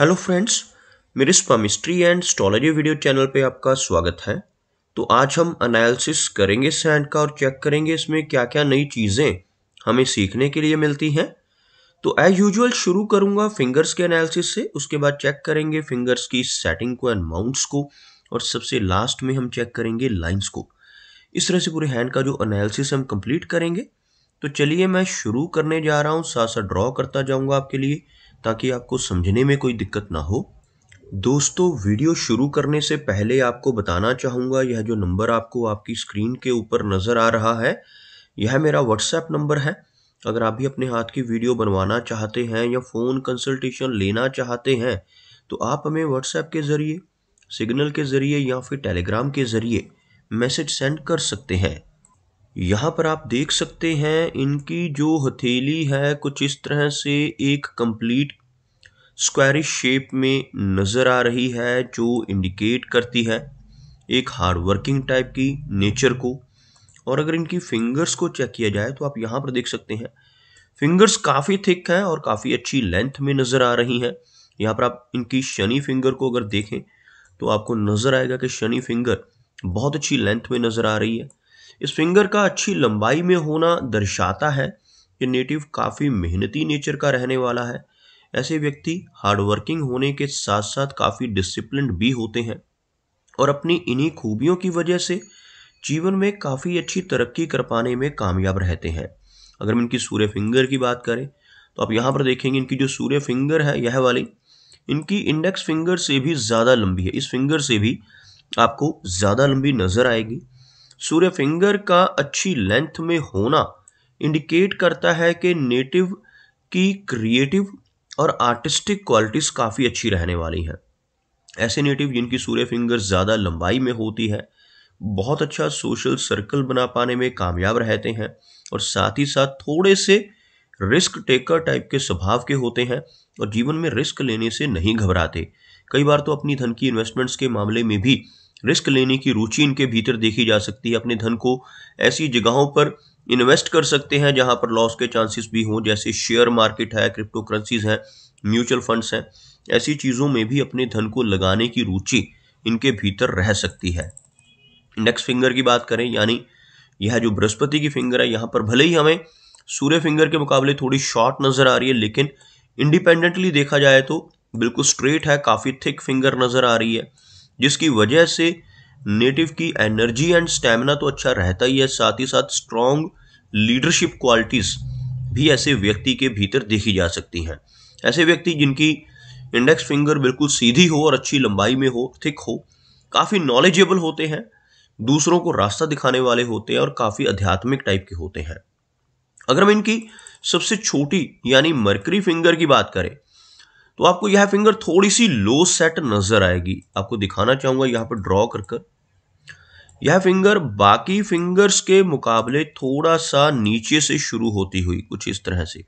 hello friends मेरे palmistry and astrology video channel पे आपका स्वागत है तो आज हम एनालिसिस करेंगे सैंड का और चेक करेंगे इसमें क्या क्या नई चीज़ें हमें सीखने के लिए मिलती हैं तो एज यूजुअल शुरू करूँगा फिंगर्स के एनालिसिस से उसके बाद चेक करेंगे फिंगर्स की सेटिंग को एंड माउंट्स को और सबसे लास्ट में हम चेक करेंगे लाइन्स को इस तरह से पूरे हैंड का जो अनालिसिस हम कम्प्लीट करेंगे तो चलिए मैं शुरू करने जा रहा हूँ साथ साथ ड्रॉ करता जाऊँगा आपके लिए ताकि आपको समझने में कोई दिक्कत ना हो दोस्तों वीडियो शुरू करने से पहले आपको बताना चाहूँगा यह जो नंबर आपको आपकी स्क्रीन के ऊपर नज़र आ रहा है यह मेरा व्हाट्सएप नंबर है अगर आप भी अपने हाथ की वीडियो बनवाना चाहते हैं या फ़ोन कंसल्टेशन लेना चाहते हैं तो आप हमें व्हाट्सएप के ज़रिए सिग्नल के ज़रिए या फिर टेलीग्राम के ज़रिए मैसेज सेंड कर सकते हैं यहाँ पर आप देख सकते हैं इनकी जो हथेली है कुछ इस तरह से एक कंप्लीट स्क्वायरिश शेप में नज़र आ रही है जो इंडिकेट करती है एक हार्ड वर्किंग टाइप की नेचर को और अगर इनकी फिंगर्स को चेक किया जाए तो आप यहाँ पर देख सकते हैं फिंगर्स काफ़ी थिक है और काफ़ी अच्छी लेंथ में नज़र आ रही हैं यहाँ पर आप इनकी शनि फिंगर को अगर देखें तो आपको नज़र आएगा कि शनि फिंगर बहुत अच्छी लेंथ में नज़र आ रही है इस फिंगर का अच्छी लंबाई में होना दर्शाता है कि नेटिव काफ़ी मेहनती नेचर का रहने वाला है ऐसे व्यक्ति हार्डवर्किंग होने के साथ साथ काफ़ी डिसिप्लिन भी होते हैं और अपनी इन्हीं खूबियों की वजह से जीवन में काफ़ी अच्छी तरक्की कर पाने में कामयाब रहते हैं अगर हम इनकी सूर्य फिंगर की बात करें तो आप यहाँ पर देखेंगे इनकी जो सूर्य फिंगर है यह वाली इनकी इंडेक्स फिंगर से भी ज़्यादा लंबी है इस फिंगर से भी आपको ज़्यादा लंबी नज़र आएगी सूर्य फिंगर का अच्छी लेंथ में होना इंडिकेट करता है कि नेटिव की क्रिएटिव और आर्टिस्टिक क्वालिटीज़ काफ़ी अच्छी रहने वाली हैं ऐसे नेटिव जिनकी सूर्य फिंगर ज़्यादा लंबाई में होती है बहुत अच्छा सोशल सर्कल बना पाने में कामयाब रहते हैं और साथ ही साथ थोड़े से रिस्क टेकर टाइप के स्वभाव के होते हैं और जीवन में रिस्क लेने से नहीं घबराते कई बार तो अपनी धन की इन्वेस्टमेंट्स के मामले में भी रिस्क लेने की रुचि इनके भीतर देखी जा सकती है अपने धन को ऐसी जगहों पर इन्वेस्ट कर सकते हैं जहां पर लॉस के चांसेस भी हों जैसे शेयर मार्केट है क्रिप्टो करेंसीज हैं म्यूचुअल फंड्स हैं ऐसी चीज़ों में भी अपने धन को लगाने की रुचि इनके भीतर रह सकती है नेक्स्ट फिंगर की बात करें यानी यह जो बृहस्पति की फिंगर है यहाँ पर भले ही हमें सूर्य फिंगर के मुकाबले थोड़ी शॉर्ट नज़र आ रही है लेकिन इंडिपेंडेंटली देखा जाए तो बिल्कुल स्ट्रेट है काफ़ी थिक फिंगर नज़र आ रही है जिसकी वजह से नेटिव की एनर्जी एंड स्टेमिना तो अच्छा रहता ही है साथ ही साथ स्ट्रॉन्ग लीडरशिप क्वालिटीज़ भी ऐसे व्यक्ति के भीतर देखी जा सकती हैं ऐसे व्यक्ति जिनकी इंडेक्स फिंगर बिल्कुल सीधी हो और अच्छी लंबाई में हो थिक हो काफ़ी नॉलेजेबल होते हैं दूसरों को रास्ता दिखाने वाले होते हैं और काफ़ी आध्यात्मिक टाइप के होते हैं अगर हम इनकी सबसे छोटी यानी मरकरी फिंगर की बात करें तो आपको यह फिंगर थोड़ी सी लो सेट नज़र आएगी आपको दिखाना चाहूंगा यहां पर ड्रॉ कर कर यह फिंगर बाकी फिंगर्स के मुकाबले थोड़ा सा नीचे से शुरू होती हुई कुछ इस तरह से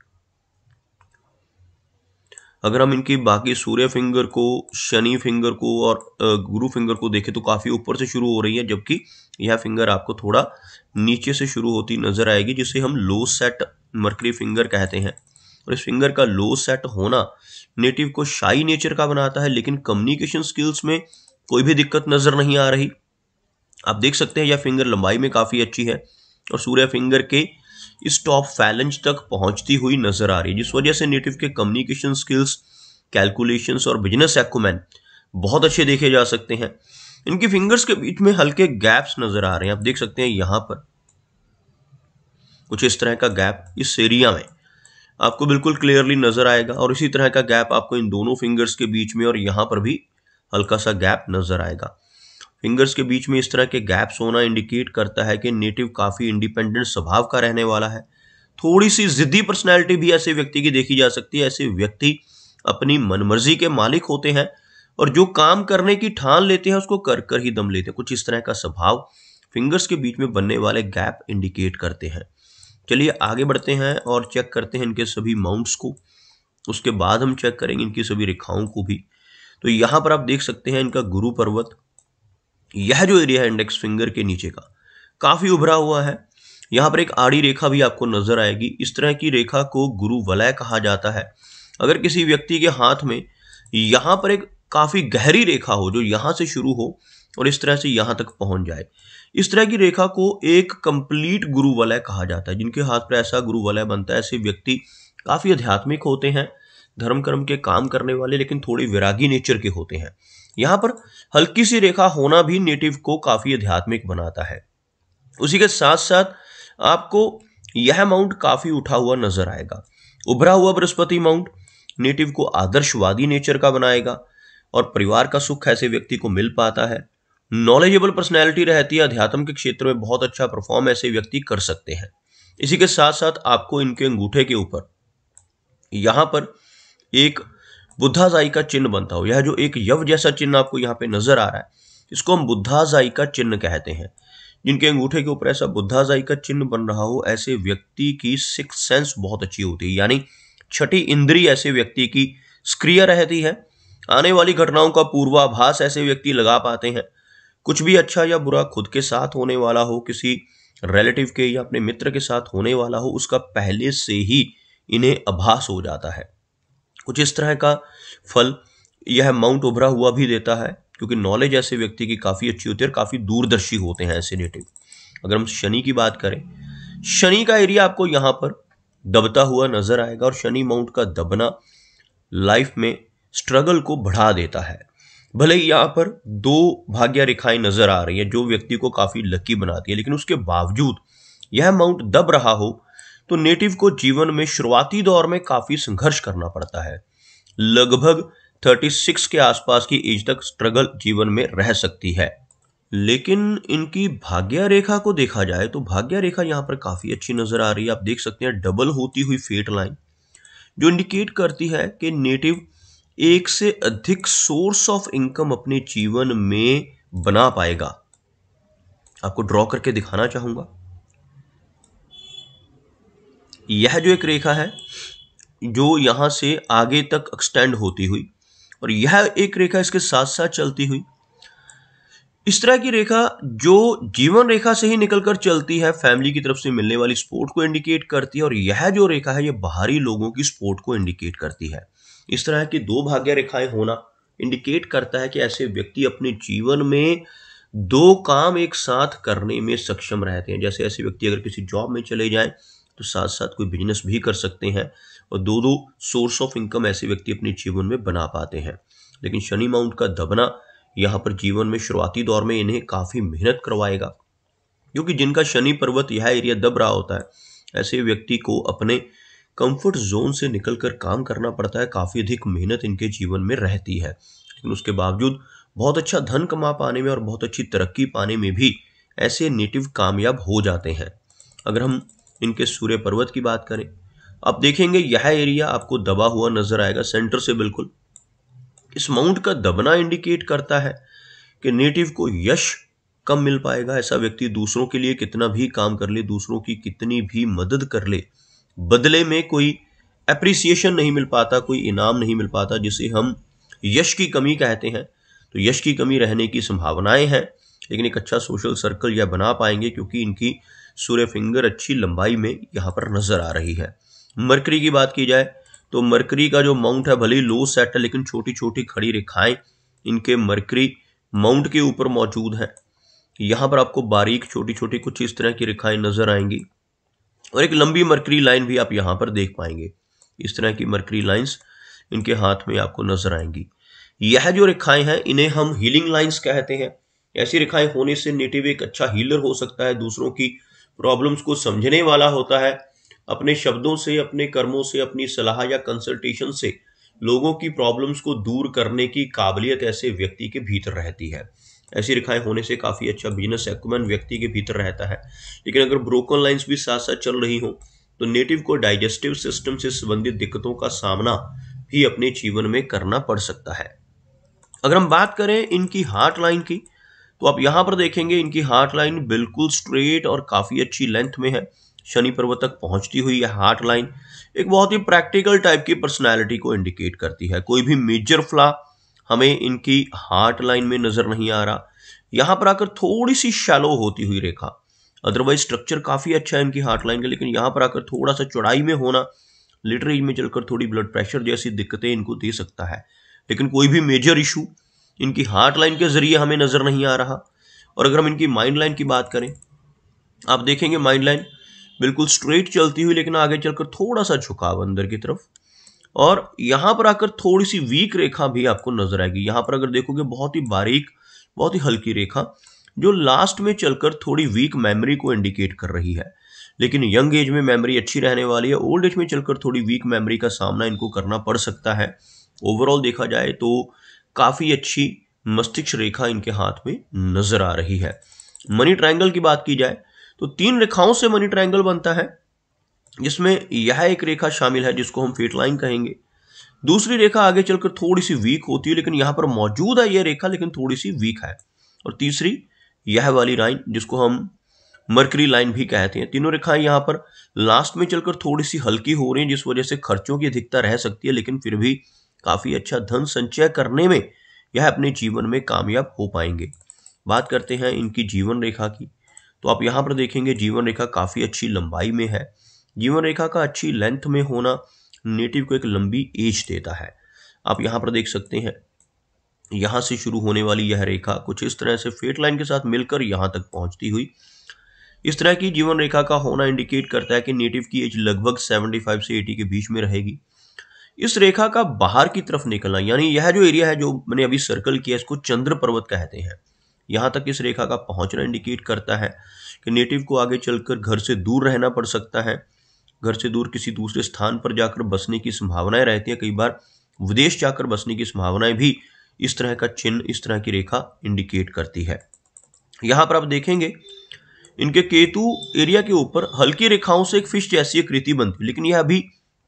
अगर हम इनकी बाकी सूर्य फिंगर को शनि फिंगर को और गुरु फिंगर को देखें तो काफ़ी ऊपर से शुरू हो रही है जबकि यह फिंगर आपको थोड़ा नीचे से शुरू होती नज़र आएगी जिसे हम लो सेट मर्करी फिंगर कहते हैं और इस फिंगर का लो सेट होना नेटिव को शाही नेचर का बनाता है लेकिन कम्युनिकेशन स्किल्स में कोई भी दिक्कत नज़र नहीं आ रही आप देख सकते हैं यह फिंगर लंबाई में काफ़ी अच्छी है और सूर्य फिंगर के इस टॉप फैलेंज तक पहुंचती हुई नज़र आ रही है जिस वजह से नेटिव के कम्युनिकेशन स्किल्स कैलकुलेशन और बिजनेस एक्मैन बहुत अच्छे देखे जा सकते हैं इनकी फिंगर्स के बीच में हल्के गैप्स नज़र आ रहे हैं आप देख सकते हैं यहां पर कुछ इस तरह का गैप इस एरिया में आपको बिल्कुल क्लियरली नजर आएगा और इसी तरह का गैप आपको इन दोनों फिंगर्स के बीच में और यहाँ पर भी हल्का सा गैप नजर आएगा फिंगर्स के बीच में इस तरह के गैप्स होना इंडिकेट करता है कि नेटिव काफी इंडिपेंडेंट स्वभाव का रहने वाला है थोड़ी सी जिद्दी पर्सनैलिटी भी ऐसे व्यक्ति की देखी जा सकती है ऐसे व्यक्ति अपनी मनमर्जी के मालिक होते हैं और जो काम करने की ठान लेते हैं उसको कर कर ही दम लेते हैं कुछ इस तरह का स्वभाव फिंगर्स के बीच में बनने वाले गैप इंडिकेट करते हैं चलिए आगे बढ़ते हैं और चेक करते हैं इनके सभी माउंट्स को उसके बाद हम चेक करेंगे इनकी सभी रेखाओं को भी तो यहाँ पर आप देख सकते हैं इनका गुरु पर्वत यह जो एरिया है इंडेक्स फिंगर के नीचे का काफ़ी उभरा हुआ है यहाँ पर एक आड़ी रेखा भी आपको नजर आएगी इस तरह की रेखा को गुरु वलय कहा जाता है अगर किसी व्यक्ति के हाथ में यहाँ पर एक काफ़ी गहरी रेखा हो जो यहाँ से शुरू हो और इस तरह से यहाँ तक पहुँच जाए इस तरह की रेखा को एक कंप्लीट गुरु वलय कहा जाता है जिनके हाथ पर ऐसा गुरु वलय बनता है ऐसे व्यक्ति काफ़ी आध्यात्मिक होते हैं धर्म कर्म के काम करने वाले लेकिन थोड़े विरागी नेचर के होते हैं यहाँ पर हल्की सी रेखा होना भी नेटिव को काफ़ी आध्यात्मिक बनाता है उसी के साथ साथ आपको यह माउंट काफ़ी उठा हुआ नजर आएगा उभरा हुआ बृहस्पति माउंट नेटिव को आदर्शवादी नेचर का बनाएगा और परिवार का सुख ऐसे व्यक्ति को मिल पाता है नॉलेजेबल पर्सनैलिटी रहती है अध्यात्म के क्षेत्र में बहुत अच्छा परफॉर्म ऐसे व्यक्ति कर सकते हैं इसी के साथ साथ आपको इनके अंगूठे के ऊपर यहाँ पर एक बुद्धाजाई का चिन्ह बनता हो यह जो एक यव जैसा चिन्ह आपको यहाँ पे नजर आ रहा है इसको हम बुद्धाजाई का चिन्ह कहते हैं जिनके अंगूठे के ऊपर ऐसा बुद्धाजाई का चिन्ह बन रहा हो ऐसे व्यक्ति की सिक्स सेंस बहुत अच्छी होती है यानी छठी इंद्री ऐसे व्यक्ति की सक्रिय रहती है आने वाली घटनाओं का पूर्वाभास ऐसे व्यक्ति लगा पाते हैं कुछ भी अच्छा या बुरा खुद के साथ होने वाला हो किसी रिलेटिव के या अपने मित्र के साथ होने वाला हो उसका पहले से ही इन्हें आभास हो जाता है कुछ इस तरह का फल यह माउंट उभरा हुआ भी देता है क्योंकि नॉलेज ऐसे व्यक्ति की काफ़ी अच्छी होती है और काफ़ी दूरदर्शी होते हैं ऐसे नेटिव अगर हम शनि की बात करें शनि का एरिया आपको यहाँ पर दबता हुआ नजर आएगा और शनि माउंट का दबना लाइफ में स्ट्रगल को बढ़ा देता है भले ही यहाँ पर दो भाग्य रेखाएं नजर आ रही है जो व्यक्ति को काफी लकी बनाती है लेकिन उसके बावजूद यह माउंट दब रहा हो तो नेटिव को जीवन में शुरुआती दौर में काफी संघर्ष करना पड़ता है लगभग 36 के आसपास की एज तक स्ट्रगल जीवन में रह सकती है लेकिन इनकी भाग्य रेखा को देखा जाए तो भाग्य रेखा यहाँ पर काफी अच्छी नजर आ रही है आप देख सकते हैं डबल होती हुई फेट लाइन जो इंडिकेट करती है कि नेटिव एक से अधिक सोर्स ऑफ इनकम अपने जीवन में बना पाएगा आपको ड्रॉ करके दिखाना चाहूंगा यह जो एक रेखा है जो यहां से आगे तक एक्सटेंड होती हुई और यह एक रेखा इसके साथ साथ चलती हुई इस तरह की रेखा जो जीवन रेखा से ही निकलकर चलती है फैमिली की तरफ से मिलने वाली सपोर्ट को इंडिकेट करती है और यह जो रेखा है यह बाहरी लोगों की सपोर्ट को इंडिकेट करती है इस तरह की दो भाग्य रेखाएं होना इंडिकेट करता है कि ऐसे व्यक्ति अपने जीवन में दो काम एक साथ करने में सक्षम रहते हैं जैसे ऐसे व्यक्ति अगर किसी जॉब में चले जाए तो साथ साथ कोई बिजनेस भी कर सकते हैं और दो दो सोर्स ऑफ इनकम ऐसे व्यक्ति अपने जीवन में बना पाते हैं लेकिन शनि माउंट का दबना यहाँ पर जीवन में शुरुआती दौर में इन्हें काफ़ी मेहनत करवाएगा क्योंकि जिनका शनि पर्वत यह एरिया दब रहा होता है ऐसे व्यक्ति को अपने कंफर्ट जोन से निकलकर काम करना पड़ता है काफ़ी अधिक मेहनत इनके जीवन में रहती है लेकिन उसके बावजूद बहुत अच्छा धन कमा पाने में और बहुत अच्छी तरक्की पाने में भी ऐसे नेटिव कामयाब हो जाते हैं अगर हम इनके सूर्य पर्वत की बात करें आप देखेंगे यह एरिया आपको दबा हुआ नजर आएगा सेंटर से बिल्कुल इस माउंट का दबना इंडिकेट करता है कि नेटिव को यश कम मिल पाएगा ऐसा व्यक्ति दूसरों के लिए कितना भी काम कर ले दूसरों की कितनी भी मदद कर ले बदले में कोई एप्रिसिएशन नहीं मिल पाता कोई इनाम नहीं मिल पाता जिसे हम यश की कमी कहते हैं तो यश की कमी रहने की संभावनाएं हैं लेकिन एक अच्छा सोशल सर्कल यह बना पाएंगे क्योंकि इनकी सूर्य फिंगर अच्छी लंबाई में यहाँ पर नजर आ रही है मरकरी की बात की जाए तो मरकरी का जो माउंट है भले ही लो सेट है लेकिन छोटी छोटी खड़ी रेखाएं इनके मरकरी माउंट के ऊपर मौजूद हैं यहाँ पर आपको बारीक छोटी छोटी कुछ इस तरह की रेखाएं नजर आएंगी और एक लंबी मरकरी लाइन भी आप यहाँ पर देख पाएंगे इस तरह की मरकरी लाइन्स इनके हाथ में आपको नजर आएंगी यह जो रेखाएं हैं इन्हें हम हीलिंग लाइन्स कहते हैं ऐसी रेखाएं होने से नेटिव एक अच्छा हीलर हो सकता है दूसरों की प्रॉब्लम्स को समझने वाला होता है अपने शब्दों से अपने कर्मों से अपनी सलाह या कंसल्टेशन से लोगों की प्रॉब्लम्स को दूर करने की काबिलियत ऐसे व्यक्ति के भीतर रहती है ऐसी रेखाएं होने से काफ़ी अच्छा बिजनेस एक्मन व्यक्ति के भीतर रहता है लेकिन अगर ब्रोकन लाइन्स भी साथ साथ चल रही हों तो नेटिव को डाइजेस्टिव सिस्टम से संबंधित दिक्कतों का सामना भी अपने जीवन में करना पड़ सकता है अगर हम बात करें इनकी हार्ट लाइन की तो आप यहां पर देखेंगे इनकी हार्ट लाइन बिल्कुल स्ट्रेट और काफ़ी अच्छी लेंथ में है शनि पर्वत तक पहुंचती हुई यह हार्ट लाइन एक बहुत ही प्रैक्टिकल टाइप की पर्सनालिटी को इंडिकेट करती है कोई भी मेजर फ्ला हमें इनकी हार्ट लाइन में नज़र नहीं आ रहा यहां पर आकर थोड़ी सी शैलो होती हुई रेखा अदरवाइज स्ट्रक्चर काफ़ी अच्छा है इनकी हार्ट लाइन का लेकिन यहां पर आकर थोड़ा सा चौड़ाई में होना लिटरेज में चलकर थोड़ी ब्लड प्रेशर जैसी दिक्कतें इनको दे सकता है लेकिन कोई भी मेजर इशू इनकी हार्ट लाइन के ज़रिए हमें नज़र नहीं आ रहा और अगर हम इनकी माइंड लाइन की बात करें आप देखेंगे माइंड लाइन बिल्कुल स्ट्रेट चलती हुई लेकिन आगे चलकर थोड़ा सा झुकाव अंदर की तरफ और यहाँ पर आकर थोड़ी सी वीक रेखा भी आपको नजर आएगी यहाँ पर अगर देखोगे बहुत ही बारीक बहुत ही हल्की रेखा जो लास्ट में चलकर थोड़ी वीक मेमोरी को इंडिकेट कर रही है लेकिन यंग एज में मेमोरी अच्छी रहने वाली है ओल्ड एज में चलकर थोड़ी वीक मेमोरी का सामना इनको करना पड़ सकता है ओवरऑल देखा जाए तो काफ़ी अच्छी मस्तिष्क रेखा इनके हाथ में नजर आ रही है मनी ट्रायंगल की बात की जाए तो तीन रेखाओं से मनी ट्रायंगल बनता है जिसमें यह एक रेखा शामिल है जिसको हम फेट लाइन कहेंगे दूसरी रेखा आगे चलकर थोड़ी सी वीक होती है लेकिन यहाँ पर मौजूद है यह रेखा लेकिन थोड़ी सी वीक है और तीसरी यह वाली लाइन जिसको हम मर्करी लाइन भी कहते हैं तीनों रेखाएं यहाँ पर लास्ट में चलकर थोड़ी सी हल्की हो रही हैं जिस वजह से खर्चों की अधिकता रह सकती है लेकिन फिर भी काफ़ी अच्छा धन संचय करने में यह अपने जीवन में कामयाब हो पाएंगे बात करते हैं इनकी जीवन रेखा की तो आप यहाँ पर देखेंगे जीवन रेखा काफ़ी अच्छी लंबाई में है जीवन रेखा का अच्छी लेंथ में होना नेटिव को एक लंबी एज देता है आप यहाँ पर देख सकते हैं यहाँ से शुरू होने वाली यह रेखा कुछ इस तरह से फेट लाइन के साथ मिलकर यहाँ तक पहुँचती हुई इस तरह की जीवन रेखा का होना इंडिकेट करता है कि नेटिव की एज लगभग 75 से 80 के बीच में रहेगी इस रेखा का बाहर की तरफ निकलना यानी यह जो एरिया है जो मैंने अभी सर्कल किया इसको चंद्र पर्वत कहते हैं यहाँ तक इस रेखा का पहुँचना इंडिकेट करता है कि नेटिव को आगे चलकर घर से दूर रहना पड़ सकता है घर से दूर किसी दूसरे स्थान पर जाकर बसने की संभावनाएं रहती है कई बार विदेश जाकर बसने की संभावनाएं भी इस तरह का चिन्ह इस तरह की रेखा इंडिकेट करती है यहां पर आप देखेंगे इनके केतु एरिया के ऊपर हल्की रेखाओं से एक फिश जैसी कृति बनती है लेकिन यह अभी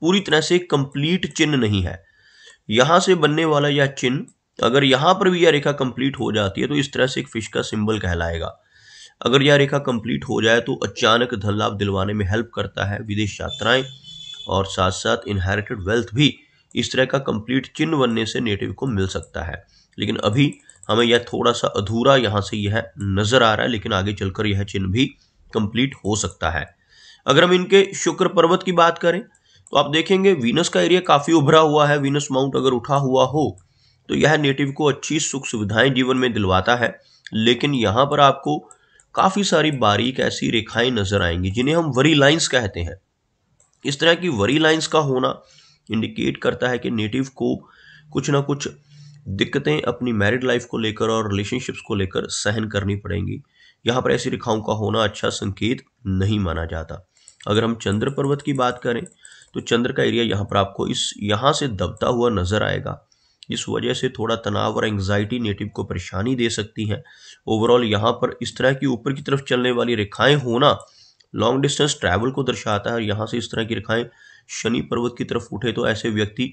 पूरी तरह से कंप्लीट चिन्ह नहीं है यहां से बनने वाला यह चिन्ह अगर यहां पर भी यह रेखा कंप्लीट हो जाती है तो इस तरह से एक फिश का सिंबल कहलाएगा अगर यह रेखा कंप्लीट हो जाए तो अचानक धन लाभ दिलवाने में हेल्प करता है विदेश यात्राएं और साथ साथ इनहेरिटेड वेल्थ भी इस तरह का कंप्लीट चिन्ह बनने से नेटिव को मिल सकता है लेकिन अभी हमें यह थोड़ा सा अधूरा यहाँ से यह नज़र आ रहा है लेकिन आगे चलकर यह चिन्ह भी कंप्लीट हो सकता है अगर हम इनके शुक्र पर्वत की बात करें तो आप देखेंगे वीनस का एरिया काफ़ी उभरा हुआ है वीनस माउंट अगर उठा हुआ हो तो यह नेटिव को अच्छी सुख सुविधाएं जीवन में दिलवाता है लेकिन यहाँ पर आपको काफ़ी सारी बारीक ऐसी रेखाएं नज़र आएंगी जिन्हें हम वरी लाइन्स कहते हैं इस तरह की वरी लाइन्स का होना इंडिकेट करता है कि नेटिव को कुछ ना कुछ दिक्कतें अपनी मैरिड लाइफ को लेकर और रिलेशनशिप्स को लेकर सहन करनी पड़ेंगी यहाँ पर ऐसी रेखाओं का होना अच्छा संकेत नहीं माना जाता अगर हम चंद्र पर्वत की बात करें तो चंद्र का एरिया यहाँ पर आपको इस यहाँ से दबता हुआ नजर आएगा इस वजह से थोड़ा तनाव और एंगजाइटी नेटिव को परेशानी दे सकती हैं ओवरऑल यहाँ पर इस तरह की ऊपर की तरफ चलने वाली रेखाएं होना लॉन्ग डिस्टेंस ट्रैवल को दर्शाता है और यहाँ से इस तरह की रेखाएं शनि पर्वत की तरफ उठे तो ऐसे व्यक्ति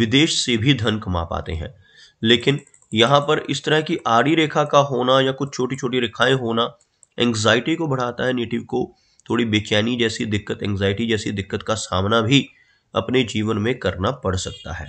विदेश से भी धन कमा पाते हैं लेकिन यहाँ पर इस तरह की आड़ी रेखा का होना या कुछ छोटी छोटी रेखाएँ होना एंगजाइटी को बढ़ाता है नेटिव को थोड़ी बेचैनी जैसी दिक्कत एंग्जाइटी जैसी दिक्कत का सामना भी अपने जीवन में करना पड़ सकता है